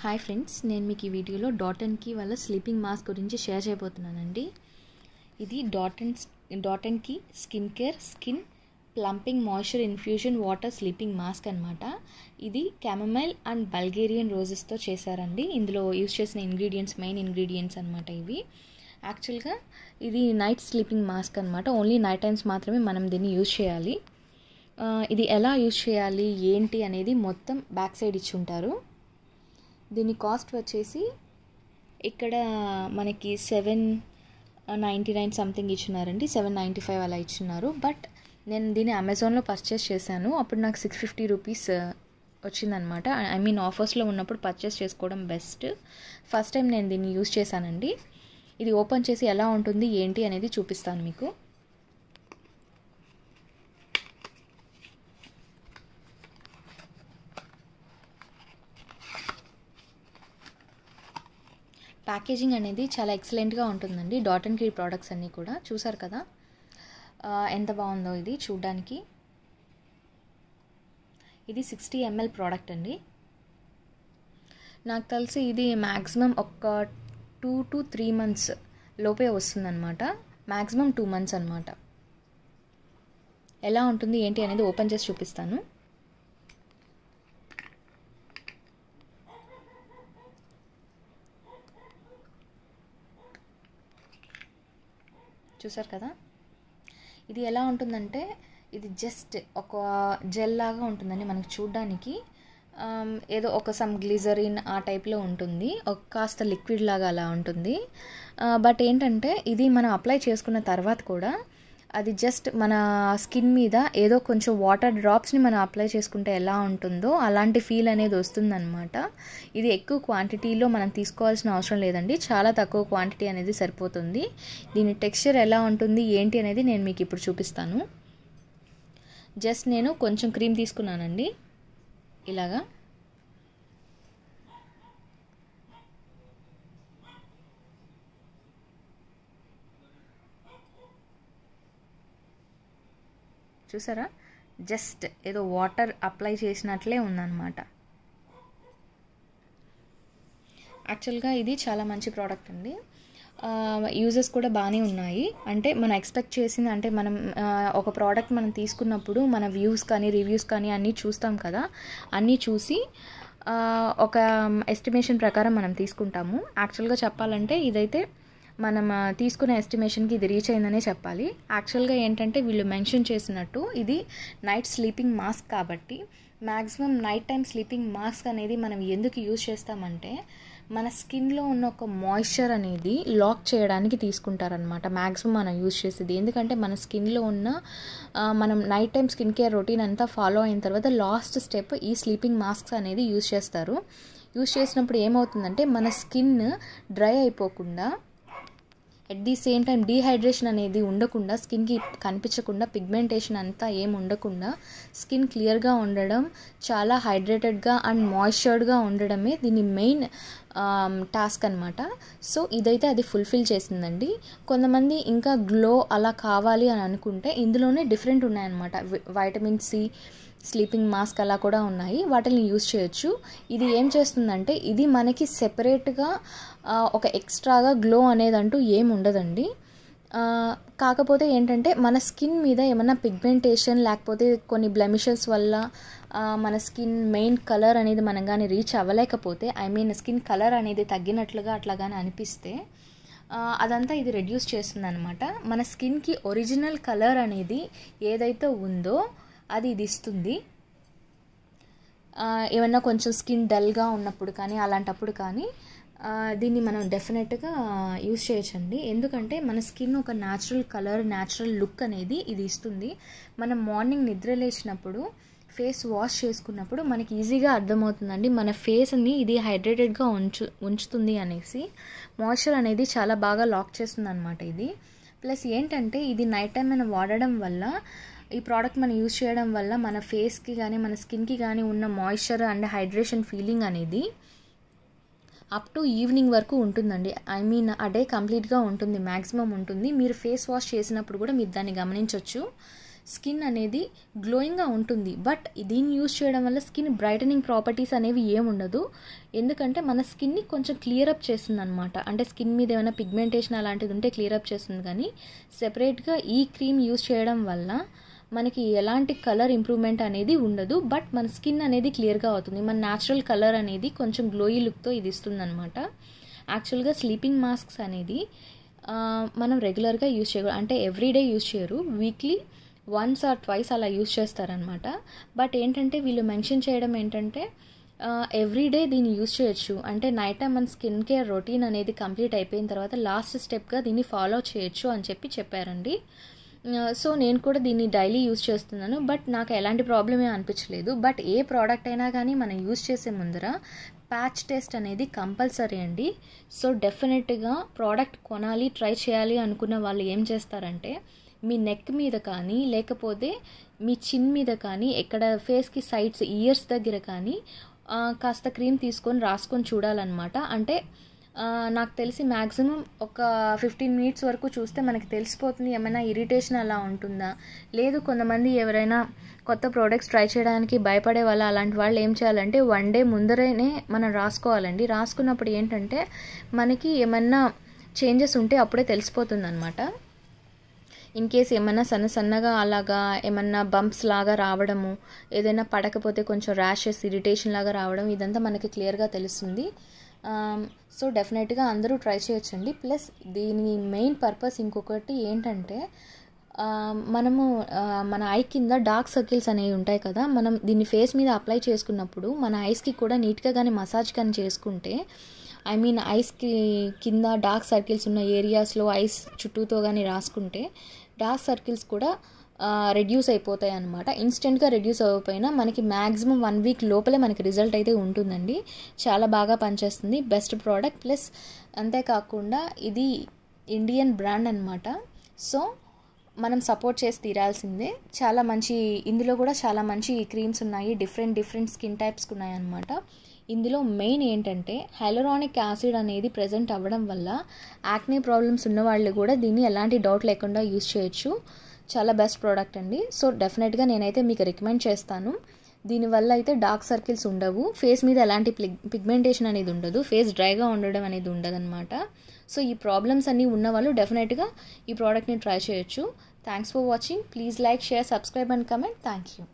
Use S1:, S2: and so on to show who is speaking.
S1: hi friends నేను మీకు ఈ వీడియోలో డాటన్కి వాళ్ళ స్లీపింగ్ మాస్క్ గురించి షేర్ చేయబోతున్నానండి ఇది డాటన్ డాటన్కి skin care skin plumping moisture infusion water sleeping mask అనమాట ఇది క్యామమైల్ అండ్ బల్గేరియన్ రోజెస్తో చేశారండి ఇందులో యూజ్ చేసిన ఇంగ్రీడియంట్స్ మెయిన్ ఇంగ్రీడియంట్స్ అనమాట ఇవి యాక్చువల్గా ఇది నైట్ స్లీపింగ్ మాస్క్ అనమాట ఓన్లీ నైట్ టైమ్స్ మాత్రమే మనం దీన్ని యూజ్ చేయాలి ఇది ఎలా యూజ్ చేయాలి ఏంటి అనేది మొత్తం బ్యాక్ సైడ్ ఇచ్చి ఉంటారు దీని కాస్ట్ వచ్చేసి ఇక్కడ మనకి సెవెన్ నైంటీ నైన్ సంథింగ్ ఇచ్చినారండి సెవెన్ నైంటీ ఫైవ్ అలా ఇచ్చినారు బట్ నేను దీన్ని అమెజాన్లో పర్చేస్ చేశాను అప్పుడు నాకు సిక్స్ ఫిఫ్టీ రూపీస్ వచ్చిందనమాట ఐ మీన్ ఆఫర్స్లో ఉన్నప్పుడు పర్చేస్ చేసుకోవడం బెస్ట్ ఫస్ట్ టైం నేను దీన్ని యూస్ చేశానండి ఇది ఓపెన్ చేసి ఎలా ఉంటుంది ఏంటి అనేది చూపిస్తాను మీకు ప్యాకేజింగ్ అనేది చాలా ఎక్సలెంట్గా ఉంటుందండి డాట్ అండ్ కీ ప్రోడక్ట్స్ అన్నీ కూడా చూసారు కదా ఎంత బాగుందో ఇది చూడ్డానికి ఇది సిక్స్టీ ఎంఎల్ ప్రోడక్ట్ అండి నాకు తెలిసి ఇది మ్యాక్సిమం ఒక టూ టు త్రీ మంత్స్ లోపే వస్తుందన్నమాట మ్యాక్సిమం టూ మంత్స్ అనమాట ఎలా ఉంటుంది ఏంటి అనేది ఓపెన్ చేసి చూపిస్తాను చూసారు కదా ఇది ఎలా ఉంటుందంటే ఇది జస్ట్ ఒక జెల్ లాగా ఉంటుందండి మనకి చూడ్డానికి ఏదో ఒక సమ్ గ్లీజరిన్ ఆ టైప్లో ఉంటుంది ఒక కాస్త లిక్విడ్ లాగా అలా ఉంటుంది బట్ ఏంటంటే ఇది మనం అప్లై చేసుకున్న తర్వాత కూడా అది జస్ట్ మన స్కిన్ మీద ఏదో కొంచెం వాటర్ డ్రాప్స్ని మనం అప్లై చేసుకుంటే ఎలా ఉంటుందో అలాంటి ఫీల్ అనేది వస్తుందన్నమాట ఇది ఎక్కువ క్వాంటిటీలో మనం తీసుకోవాల్సిన అవసరం లేదండి చాలా తక్కువ క్వాంటిటీ అనేది సరిపోతుంది దీని టెక్స్చర్ ఎలా ఉంటుంది ఏంటి అనేది నేను మీకు ఇప్పుడు చూపిస్తాను జస్ట్ నేను కొంచెం క్రీమ్ తీసుకున్నానండి ఇలాగా చూసారా జస్ట్ ఏదో వాటర్ అప్లై చేసినట్లే ఉందన్నమాట యాక్చువల్గా ఇది చాలా మంచి ప్రోడక్ట్ అండి యూజెస్ కూడా బాగానే ఉన్నాయి అంటే మనం ఎక్స్పెక్ట్ చేసింది అంటే మనం ఒక ప్రోడక్ట్ మనం తీసుకున్నప్పుడు మన వ్యూస్ కానీ రివ్యూస్ కానీ అన్నీ చూస్తాం కదా అన్నీ చూసి ఒక ఎస్టిమేషన్ ప్రకారం మనం తీసుకుంటాము యాక్చువల్గా చెప్పాలంటే ఇదైతే మనం తీసుకున్న ఎస్టిమేషన్కి ఇది రీచ్ అయిందనే చెప్పాలి యాక్చువల్గా ఏంటంటే వీళ్ళు మెన్షన్ చేసినట్టు ఇది నైట్ స్లీపింగ్ మాస్క్ కాబట్టి maximum night time sleeping mask అనేది మనం ఎందుకు యూజ్ చేస్తామంటే మన స్కిన్లో ఉన్న ఒక మాయిశ్చర్ అనేది లాక్ చేయడానికి తీసుకుంటారనమాట మ్యాక్సిమం మనం యూజ్ చేసేది ఎందుకంటే మన స్కిన్లో ఉన్న మనం night time skin care routine అంతా ఫాలో అయిన తర్వాత లాస్ట్ స్టెప్ ఈ స్లీపింగ్ మాస్క్స్ అనేది యూజ్ చేస్తారు యూజ్ చేసినప్పుడు ఏమవుతుందంటే మన స్కిన్ డ్రై అయిపోకుండా at the same time dehydration అనేది ఉండకుండా స్కిన్కి కనిపించకుండా పిగ్మెంటేషన్ అంతా ఏం ఉండకుండా స్కిన్ క్లియర్గా ఉండడం చాలా హైడ్రేటెడ్గా అండ్ మాయిశ్చర్డ్గా ఉండడమే దీని మెయిన్ టాస్క్ అనమాట సో ఇదైతే అది ఫుల్ఫిల్ చేసిందండి కొంతమంది ఇంకా గ్లో అలా కావాలి అని అనుకుంటే ఇందులోనే డిఫరెంట్ ఉన్నాయన్నమాట వైటమిన్ సి స్లీపింగ్ మాస్క్ అలా కూడా ఉన్నాయి వాటిని యూస్ చేయొచ్చు ఇది ఏం చేస్తుందంటే ఇది మనకి సెపరేట్గా ఒక ఎక్స్ట్రాగా గ్లో అనేది అంటూ ఏం ఉండదండి కాకపోతే ఏంటంటే మన స్కిన్ మీద ఏమైనా పిగ్మెంటేషన్ లేకపోతే కొన్ని బ్లెమిషెస్ వల్ల మన స్కిన్ మెయిన్ కలర్ అనేది మనం కానీ రీచ్ అవ్వలేకపోతే ఐ మీన్ స్కిన్ కలర్ అనేది తగ్గినట్లుగా అట్లా కానీ అనిపిస్తే అదంతా ఇది రెడ్యూస్ చేస్తుంది అనమాట మన స్కిన్కి ఒరిజినల్ కలర్ అనేది ఏదైతే ఉందో అది ఇది ఇస్తుంది ఏమన్నా కొంచెం స్కిన్ డల్గా ఉన్నప్పుడు కానీ అలాంటప్పుడు కానీ దీన్ని మనం డెఫినెట్గా యూస్ చేయొచ్చండి ఎందుకంటే మన స్కిన్ ఒక న్యాచురల్ కలర్ న్యాచురల్ లుక్ అనేది ఇది ఇస్తుంది మనం మార్నింగ్ నిద్ర లేచినప్పుడు ఫేస్ వాష్ చేసుకున్నప్పుడు మనకి ఈజీగా అర్థమవుతుందండి మన ఫేస్ని ఇది హైడ్రేటెడ్గా ఉంచు ఉంచుతుంది అనేసి మాయిశ్చర్ అనేది చాలా బాగా లాక్ చేస్తుంది అనమాట ఇది ప్లస్ ఏంటంటే ఇది నైట్ టైం మనం వాడడం వల్ల ఈ ప్రోడక్ట్ మనం యూజ్ చేయడం వల్ల మన ఫేస్కి కానీ మన స్కిన్కి కానీ ఉన్న మాయిశ్చర్ అండ్ హైడ్రేషన్ ఫీలింగ్ అనేది అప్ టు ఈవినింగ్ వరకు ఉంటుందండి ఐ మీన్ ఆ డే కంప్లీట్గా ఉంటుంది మ్యాక్సిమం ఉంటుంది మీరు ఫేస్ వాష్ చేసినప్పుడు కూడా మీరు దాన్ని గమనించవచ్చు స్కిన్ అనేది గ్లోయింగ్గా ఉంటుంది బట్ దీన్ని యూజ్ చేయడం వల్ల స్కిన్ బ్రైటనింగ్ ప్రాపర్టీస్ అనేవి ఏముండదు ఎందుకంటే మన స్కిన్ని కొంచెం క్లియర్ అప్ చేస్తుంది అనమాట అంటే స్కిన్ మీద ఏమైనా పిగ్మెంటేషన్ అలాంటిది ఉంటే క్లియర్ అప్ చేస్తుంది కానీ సెపరేట్గా ఈ క్రీమ్ యూజ్ చేయడం వల్ల మనకి ఎలాంటి కలర్ ఇంప్రూవ్మెంట్ అనేది ఉండదు బట్ మన స్కిన్ అనేది క్లియర్గా అవుతుంది మన న్యాచురల్ కలర్ అనేది కొంచెం గ్లోయీ లుక్తో ఇది ఇస్తుంది అనమాట యాక్చువల్గా స్లీపింగ్ మాస్క్స్ అనేది మనం రెగ్యులర్గా యూజ్ చేయకూడదు అంటే ఎవ్రీడే యూజ్ చేయరు వీక్లీ వన్స్ ఆర్ ట్వైస్ అలా యూస్ చేస్తారనమాట బట్ ఏంటంటే వీళ్ళు మెన్షన్ చేయడం ఏంటంటే ఎవ్రీడే దీన్ని యూజ్ చేయొచ్చు అంటే నైట్ టైం మన స్కిన్ కేర్ రొటీన్ అనేది కంప్లీట్ అయిపోయిన తర్వాత లాస్ట్ స్టెప్గా దీన్ని ఫాలో చేయొచ్చు అని చెప్పి చెప్పారండి సో నేను కూడా దీన్ని డైలీ యూస్ చేస్తున్నాను బట్ నాకు ఎలాంటి ప్రాబ్లం అనిపించలేదు బట్ ఏ ప్రోడక్ట్ అయినా కానీ మనం యూజ్ చేసే ముందర ప్యాచ్ టెస్ట్ అనేది కంపల్సరీ అండి సో డెఫినెట్గా ప్రోడక్ట్ కొనాలి ట్రై చేయాలి అనుకున్న వాళ్ళు ఏం చేస్తారంటే మీ నెక్ మీద కానీ లేకపోతే మీ చిన్ మీద కానీ ఎక్కడ ఫేస్కి సైడ్స్ ఇయర్స్ దగ్గర కానీ కాస్త క్రీమ్ తీసుకొని రాసుకొని చూడాలన్నమాట అంటే నాకు తెలిసి మ్యాక్సిమం ఒక ఫిఫ్టీన్ మినిట్స్ వరకు చూస్తే మనకి తెలిసిపోతుంది ఏమైనా ఇరిటేషన్ అలా ఉంటుందా లేదు కొంతమంది ఎవరైనా కొత్త ప్రోడక్ట్స్ ట్రై చేయడానికి భయపడే వాళ్ళు అలాంటి వాళ్ళు ఏం చేయాలంటే వన్ డే ముందరనే మనం రాసుకోవాలండి రాసుకున్నప్పుడు ఏంటంటే మనకి ఏమన్నా చేంజెస్ ఉంటే అప్పుడే తెలిసిపోతుంది అనమాట ఇన్ కేస్ ఏమైనా సన్న సన్నగా అలాగా ఏమన్నా బంప్స్ లాగా రావడము ఏదైనా పడకపోతే కొంచెం ర్యాషెస్ ఇరిటేషన్ లాగా రావడం ఇదంతా మనకి క్లియర్గా తెలుస్తుంది సో um, డెఫినెట్గా అందరూ ట్రై చేయొచ్చండి ప్లస్ దీని మెయిన్ పర్పస్ ఇంకొకటి ఏంటంటే um, మనము uh, మన ఐ కింద డార్క్ సర్కిల్స్ అనేవి ఉంటాయి కదా మనం దీన్ని ఫేస్ మీద అప్లై చేసుకున్నప్పుడు మన ఐస్కి కూడా నీట్గా కానీ మసాజ్ కానీ చేసుకుంటే ఐ మీన్ ఐస్కి కింద డార్క్ సర్కిల్స్ ఉన్న ఏరియాస్లో ఐస్ చుట్టూతో కానీ రాసుకుంటే డార్క్ సర్కిల్స్ కూడా రెడ్యూస్ అయిపోతాయి అనమాట ఇన్స్టెంట్గా రెడ్యూస్ అవ్వకపోయినా మనకి మ్యాక్సిమం వన్ వీక్ లోపలే మనకి రిజల్ట్ అయితే ఉంటుందండి చాలా బాగా పనిచేస్తుంది బెస్ట్ ప్రోడక్ట్ ప్లస్ అంతేకాకుండా ఇది ఇండియన్ బ్రాండ్ అనమాట సో మనం సపోర్ట్ చేసి తీరాల్సిందే చాలా మంచి ఇందులో కూడా చాలా మంచి క్రీమ్స్ ఉన్నాయి డిఫరెంట్ డిఫరెంట్ స్కిన్ టైప్స్కి అనమాట ఇందులో మెయిన్ ఏంటంటే హైలరానిక్ యాసిడ్ అనేది ప్రజెంట్ అవ్వడం వల్ల యాక్నే ప్రాబ్లమ్స్ ఉన్న వాళ్ళు కూడా దీన్ని ఎలాంటి డౌట్ లేకుండా యూస్ చేయొచ్చు చాలా బెస్ట్ ప్రోడక్ట్ అండి సో డెఫినెట్గా నేనైతే మీకు రికమెండ్ చేస్తాను దీనివల్ల అయితే డార్క్ సర్కిల్స్ ఉండవు ఫేస్ మీద ఎలాంటి పిగ్మెంటేషన్ అనేది ఉండదు ఫేస్ డ్రైగా ఉండడం అనేది ఉండదన్నమాట సో ఈ ప్రాబ్లమ్స్ అన్నీ ఉన్న వాళ్ళు డెఫినెట్గా ఈ ప్రోడక్ట్ని ట్రై చేయొచ్చు thanks for watching please like share subscribe and comment thank you